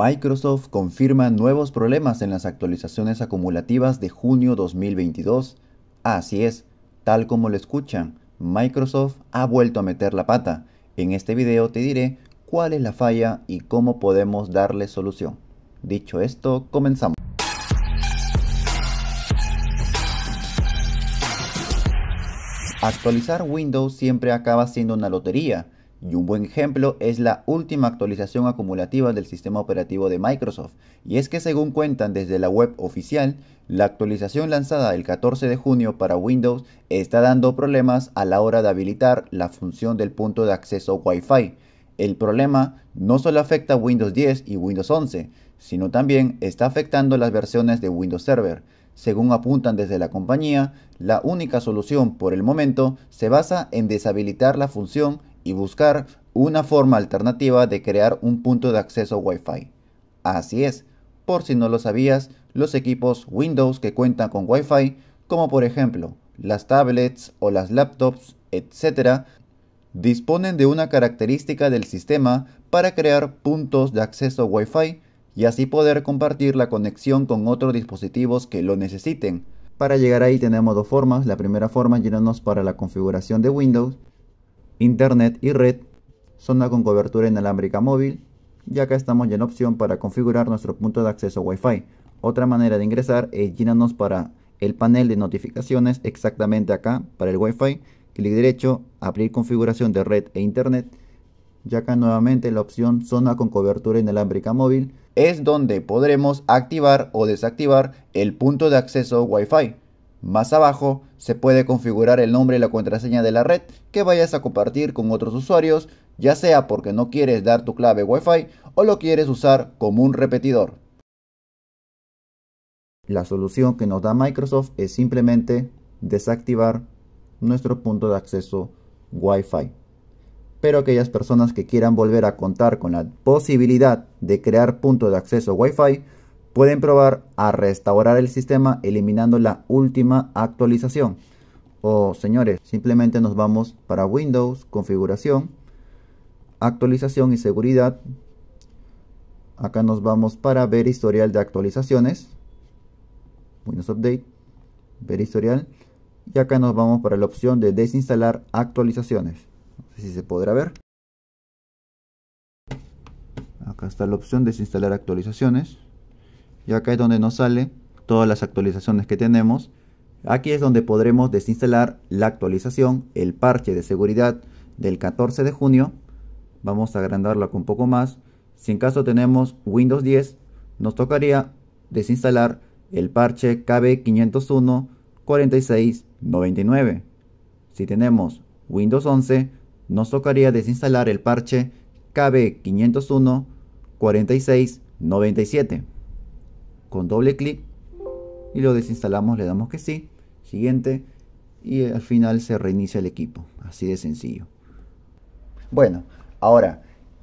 Microsoft confirma nuevos problemas en las actualizaciones acumulativas de junio 2022. Así es, tal como lo escuchan, Microsoft ha vuelto a meter la pata. En este video te diré cuál es la falla y cómo podemos darle solución. Dicho esto, comenzamos. Actualizar Windows siempre acaba siendo una lotería y un buen ejemplo es la última actualización acumulativa del sistema operativo de Microsoft, y es que según cuentan desde la web oficial, la actualización lanzada el 14 de junio para Windows está dando problemas a la hora de habilitar la función del punto de acceso Wi-Fi. El problema no solo afecta a Windows 10 y Windows 11, sino también está afectando las versiones de Windows Server. Según apuntan desde la compañía, la única solución por el momento se basa en deshabilitar la función y buscar una forma alternativa de crear un punto de acceso Wi-Fi. Así es, por si no lo sabías, los equipos Windows que cuentan con Wi-Fi, como por ejemplo las tablets o las laptops, etc., disponen de una característica del sistema para crear puntos de acceso Wi-Fi y así poder compartir la conexión con otros dispositivos que lo necesiten. Para llegar ahí tenemos dos formas, la primera forma llenarnos para la configuración de Windows Internet y red, zona con cobertura inalámbrica móvil, ya acá estamos ya en opción para configurar nuestro punto de acceso Wi-Fi. Otra manera de ingresar es llenarnos para el panel de notificaciones exactamente acá para el Wi-Fi. Clic derecho, abrir configuración de red e internet. ya acá nuevamente la opción zona con cobertura inalámbrica móvil es donde podremos activar o desactivar el punto de acceso Wi-Fi. Más abajo se puede configurar el nombre y la contraseña de la red que vayas a compartir con otros usuarios, ya sea porque no quieres dar tu clave Wi-Fi o lo quieres usar como un repetidor. La solución que nos da Microsoft es simplemente desactivar nuestro punto de acceso Wi-Fi. Pero aquellas personas que quieran volver a contar con la posibilidad de crear punto de acceso Wi-Fi pueden probar a restaurar el sistema eliminando la última actualización. O señores, simplemente nos vamos para Windows, configuración, actualización y seguridad. Acá nos vamos para ver historial de actualizaciones. Windows Update, ver historial. Y acá nos vamos para la opción de desinstalar actualizaciones. No sé si se podrá ver. Acá está la opción de desinstalar actualizaciones y acá es donde nos sale todas las actualizaciones que tenemos. Aquí es donde podremos desinstalar la actualización, el parche de seguridad del 14 de junio. Vamos a agrandarlo un poco más. Si en caso tenemos Windows 10, nos tocaría desinstalar el parche KB501 4699. Si tenemos Windows 11, nos tocaría desinstalar el parche KB501 4697 con doble clic y lo desinstalamos, le damos que sí, siguiente y al final se reinicia el equipo, así de sencillo. Bueno, ahora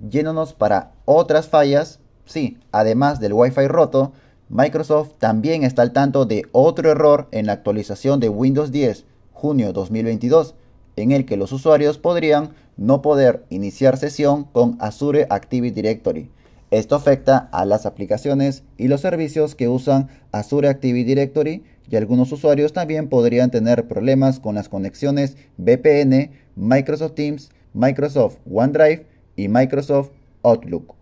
yéndonos para otras fallas, sí, además del Wi-Fi roto, Microsoft también está al tanto de otro error en la actualización de Windows 10, junio 2022, en el que los usuarios podrían no poder iniciar sesión con Azure Active Directory esto afecta a las aplicaciones y los servicios que usan Azure Active Directory y algunos usuarios también podrían tener problemas con las conexiones VPN, Microsoft Teams, Microsoft OneDrive y Microsoft Outlook.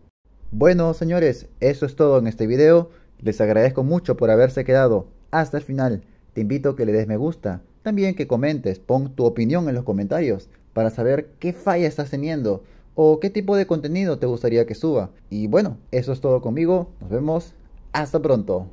Bueno señores, eso es todo en este video. Les agradezco mucho por haberse quedado hasta el final. Te invito a que le des me gusta. También que comentes, pon tu opinión en los comentarios para saber qué falla estás teniendo o qué tipo de contenido te gustaría que suba. Y bueno, eso es todo conmigo. Nos vemos. Hasta pronto.